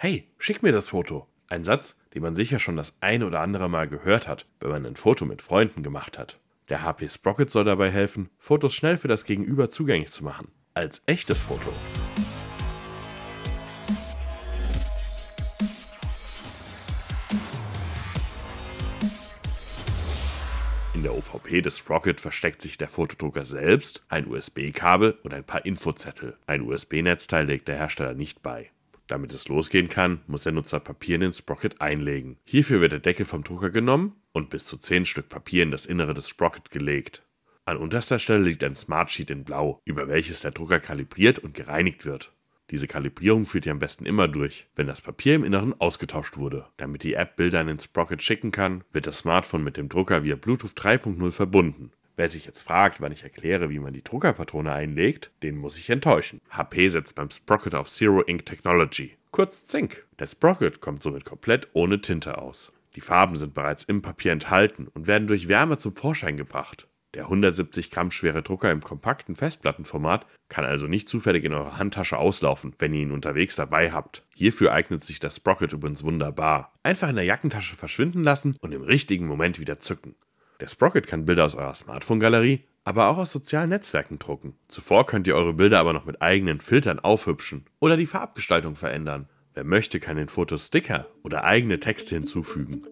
Hey, schick mir das Foto. Ein Satz, den man sicher schon das ein oder andere Mal gehört hat, wenn man ein Foto mit Freunden gemacht hat. Der HP Sprocket soll dabei helfen, Fotos schnell für das Gegenüber zugänglich zu machen. Als echtes Foto. In der OVP des Sprocket versteckt sich der Fotodrucker selbst, ein USB-Kabel und ein paar Infozettel. Ein USB-Netzteil legt der Hersteller nicht bei. Damit es losgehen kann, muss der Nutzer Papier in den Sprocket einlegen. Hierfür wird der Deckel vom Drucker genommen und bis zu 10 Stück Papier in das Innere des Sprocket gelegt. An unterster Stelle liegt ein Smartsheet in Blau, über welches der Drucker kalibriert und gereinigt wird. Diese Kalibrierung führt ihr am besten immer durch, wenn das Papier im Inneren ausgetauscht wurde. Damit die App Bilder in den Sprocket schicken kann, wird das Smartphone mit dem Drucker via Bluetooth 3.0 verbunden. Wer sich jetzt fragt, wann ich erkläre, wie man die Druckerpatrone einlegt, den muss ich enttäuschen. HP setzt beim Sprocket auf Zero Ink Technology, kurz Zink. Der Sprocket kommt somit komplett ohne Tinte aus. Die Farben sind bereits im Papier enthalten und werden durch Wärme zum Vorschein gebracht. Der 170 Gramm schwere Drucker im kompakten Festplattenformat kann also nicht zufällig in eurer Handtasche auslaufen, wenn ihr ihn unterwegs dabei habt. Hierfür eignet sich das Sprocket übrigens wunderbar. Einfach in der Jackentasche verschwinden lassen und im richtigen Moment wieder zücken. Der Sprocket kann Bilder aus eurer Smartphone-Galerie, aber auch aus sozialen Netzwerken drucken. Zuvor könnt ihr eure Bilder aber noch mit eigenen Filtern aufhübschen oder die Farbgestaltung verändern. Wer möchte, kann den Fotos Sticker oder eigene Texte hinzufügen.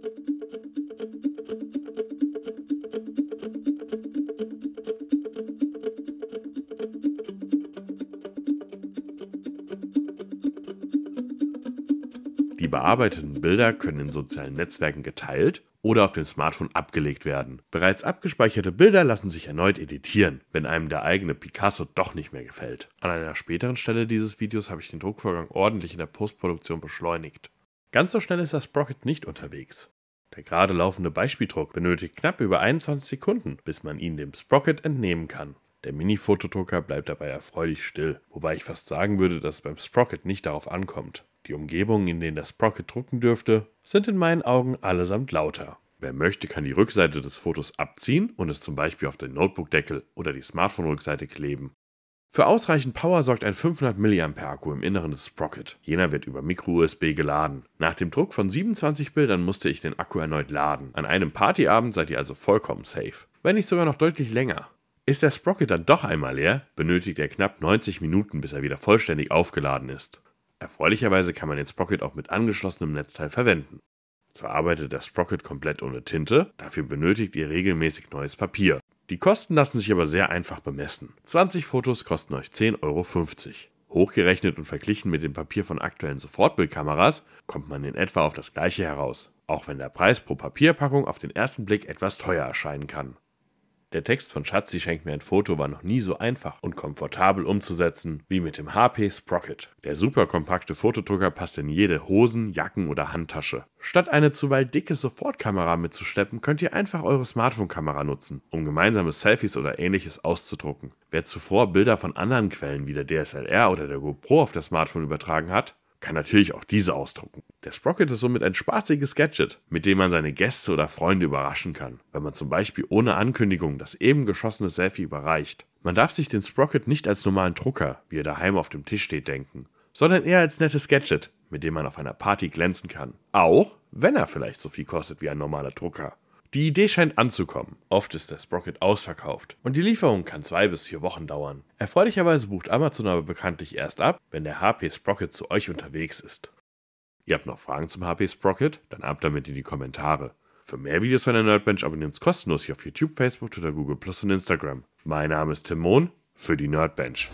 Die bearbeiteten Bilder können in sozialen Netzwerken geteilt oder auf dem Smartphone abgelegt werden. Bereits abgespeicherte Bilder lassen sich erneut editieren, wenn einem der eigene Picasso doch nicht mehr gefällt. An einer späteren Stelle dieses Videos habe ich den Druckvorgang ordentlich in der Postproduktion beschleunigt. Ganz so schnell ist das Sprocket nicht unterwegs. Der gerade laufende Beispieldruck benötigt knapp über 21 Sekunden, bis man ihn dem Sprocket entnehmen kann. Der Mini-Fotodrucker bleibt dabei erfreulich still, wobei ich fast sagen würde, dass es beim Sprocket nicht darauf ankommt. Die Umgebungen, in denen das Sprocket drucken dürfte, sind in meinen Augen allesamt lauter. Wer möchte, kann die Rückseite des Fotos abziehen und es zum Beispiel auf den Notebook-Deckel oder die Smartphone-Rückseite kleben. Für ausreichend Power sorgt ein 500 mAh Akku im Inneren des Sprocket. Jener wird über Micro-USB geladen. Nach dem Druck von 27 Bildern musste ich den Akku erneut laden. An einem Partyabend seid ihr also vollkommen safe. Wenn nicht sogar noch deutlich länger. Ist der Sprocket dann doch einmal leer, benötigt er knapp 90 Minuten, bis er wieder vollständig aufgeladen ist. Erfreulicherweise kann man den Sprocket auch mit angeschlossenem Netzteil verwenden. Zwar arbeitet der Sprocket komplett ohne Tinte, dafür benötigt ihr regelmäßig neues Papier. Die Kosten lassen sich aber sehr einfach bemessen. 20 Fotos kosten euch 10,50 Euro. Hochgerechnet und verglichen mit dem Papier von aktuellen Sofortbildkameras kommt man in etwa auf das gleiche heraus, auch wenn der Preis pro Papierpackung auf den ersten Blick etwas teuer erscheinen kann. Der Text von Schatzi schenkt mir ein Foto war noch nie so einfach und komfortabel umzusetzen wie mit dem HP Sprocket. Der super kompakte Fotodrucker passt in jede Hosen, Jacken oder Handtasche. Statt eine zuweilig dicke Sofortkamera mitzuschleppen, könnt ihr einfach eure Smartphone-Kamera nutzen, um gemeinsame Selfies oder ähnliches auszudrucken. Wer zuvor Bilder von anderen Quellen wie der DSLR oder der GoPro auf das Smartphone übertragen hat, kann natürlich auch diese ausdrucken. Der Sprocket ist somit ein spaßiges Gadget, mit dem man seine Gäste oder Freunde überraschen kann, wenn man zum Beispiel ohne Ankündigung das eben geschossene Selfie überreicht. Man darf sich den Sprocket nicht als normalen Drucker, wie er daheim auf dem Tisch steht, denken, sondern eher als nettes Gadget, mit dem man auf einer Party glänzen kann. Auch wenn er vielleicht so viel kostet wie ein normaler Drucker. Die Idee scheint anzukommen. Oft ist der Sprocket ausverkauft und die Lieferung kann zwei bis vier Wochen dauern. Erfreulicherweise bucht Amazon aber bekanntlich erst ab, wenn der HP Sprocket zu euch unterwegs ist. Ihr habt noch Fragen zum HP Sprocket? Dann ab damit in die Kommentare. Für mehr Videos von der Nerdbench abonniert uns kostenlos hier auf YouTube, Facebook, Twitter, Google Plus und Instagram. Mein Name ist Tim Mohn für die Nerdbench.